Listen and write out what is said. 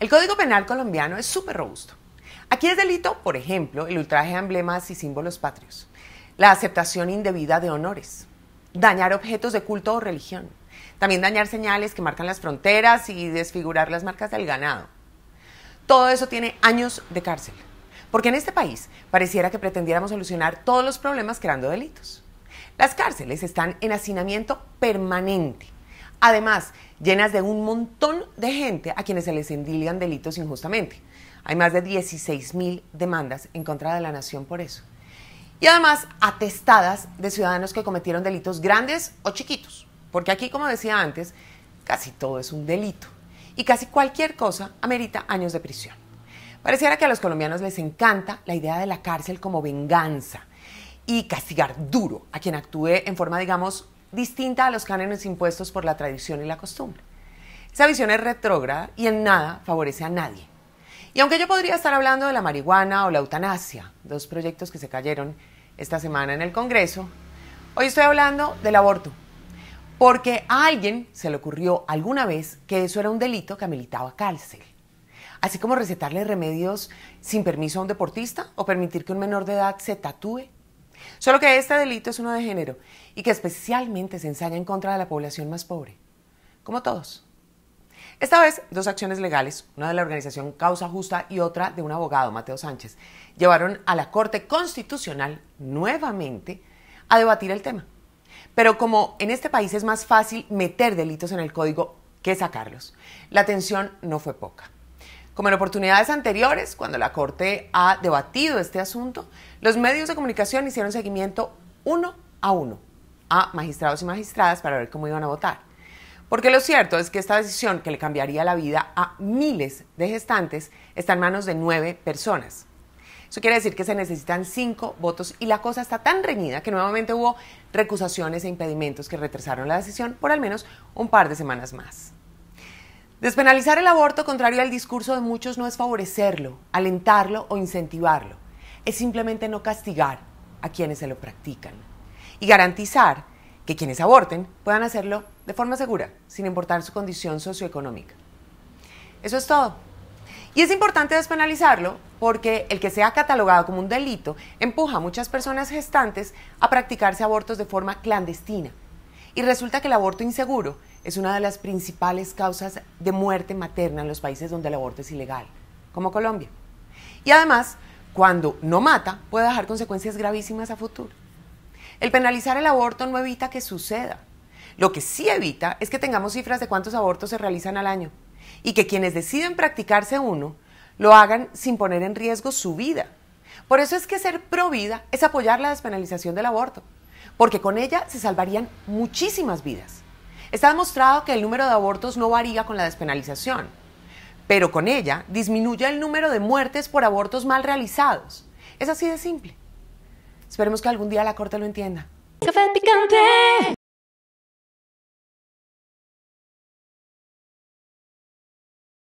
El Código Penal colombiano es súper robusto. Aquí es delito, por ejemplo, el ultraje a emblemas y símbolos patrios, la aceptación indebida de honores, dañar objetos de culto o religión, también dañar señales que marcan las fronteras y desfigurar las marcas del ganado. Todo eso tiene años de cárcel, porque en este país pareciera que pretendiéramos solucionar todos los problemas creando delitos. Las cárceles están en hacinamiento permanente Además, llenas de un montón de gente a quienes se les endilgan delitos injustamente. Hay más de 16 mil demandas en contra de la nación por eso. Y además, atestadas de ciudadanos que cometieron delitos grandes o chiquitos. Porque aquí, como decía antes, casi todo es un delito. Y casi cualquier cosa amerita años de prisión. Pareciera que a los colombianos les encanta la idea de la cárcel como venganza y castigar duro a quien actúe en forma, digamos, distinta a los cánones impuestos por la tradición y la costumbre. Esa visión es retrógrada y en nada favorece a nadie. Y aunque yo podría estar hablando de la marihuana o la eutanasia, dos proyectos que se cayeron esta semana en el Congreso, hoy estoy hablando del aborto, porque a alguien se le ocurrió alguna vez que eso era un delito que habilitaba cárcel. Así como recetarle remedios sin permiso a un deportista o permitir que un menor de edad se tatúe Solo que este delito es uno de género y que especialmente se ensaña en contra de la población más pobre, como todos. Esta vez, dos acciones legales, una de la organización Causa Justa y otra de un abogado, Mateo Sánchez, llevaron a la Corte Constitucional nuevamente a debatir el tema. Pero como en este país es más fácil meter delitos en el código que sacarlos, la atención no fue poca. Como en oportunidades anteriores, cuando la Corte ha debatido este asunto, los medios de comunicación hicieron seguimiento uno a uno a magistrados y magistradas para ver cómo iban a votar. Porque lo cierto es que esta decisión que le cambiaría la vida a miles de gestantes está en manos de nueve personas. Eso quiere decir que se necesitan cinco votos y la cosa está tan reñida que nuevamente hubo recusaciones e impedimentos que retrasaron la decisión por al menos un par de semanas más. Despenalizar el aborto, contrario al discurso de muchos, no es favorecerlo, alentarlo o incentivarlo. Es simplemente no castigar a quienes se lo practican y garantizar que quienes aborten puedan hacerlo de forma segura, sin importar su condición socioeconómica. Eso es todo. Y es importante despenalizarlo porque el que sea catalogado como un delito empuja a muchas personas gestantes a practicarse abortos de forma clandestina. Y resulta que el aborto inseguro es una de las principales causas de muerte materna en los países donde el aborto es ilegal, como Colombia. Y además, cuando no mata, puede dejar consecuencias gravísimas a futuro. El penalizar el aborto no evita que suceda. Lo que sí evita es que tengamos cifras de cuántos abortos se realizan al año y que quienes deciden practicarse uno lo hagan sin poner en riesgo su vida. Por eso es que ser pro vida es apoyar la despenalización del aborto, porque con ella se salvarían muchísimas vidas. Está demostrado que el número de abortos no varía con la despenalización, pero con ella disminuye el número de muertes por abortos mal realizados. Es así de simple. Esperemos que algún día la Corte lo entienda.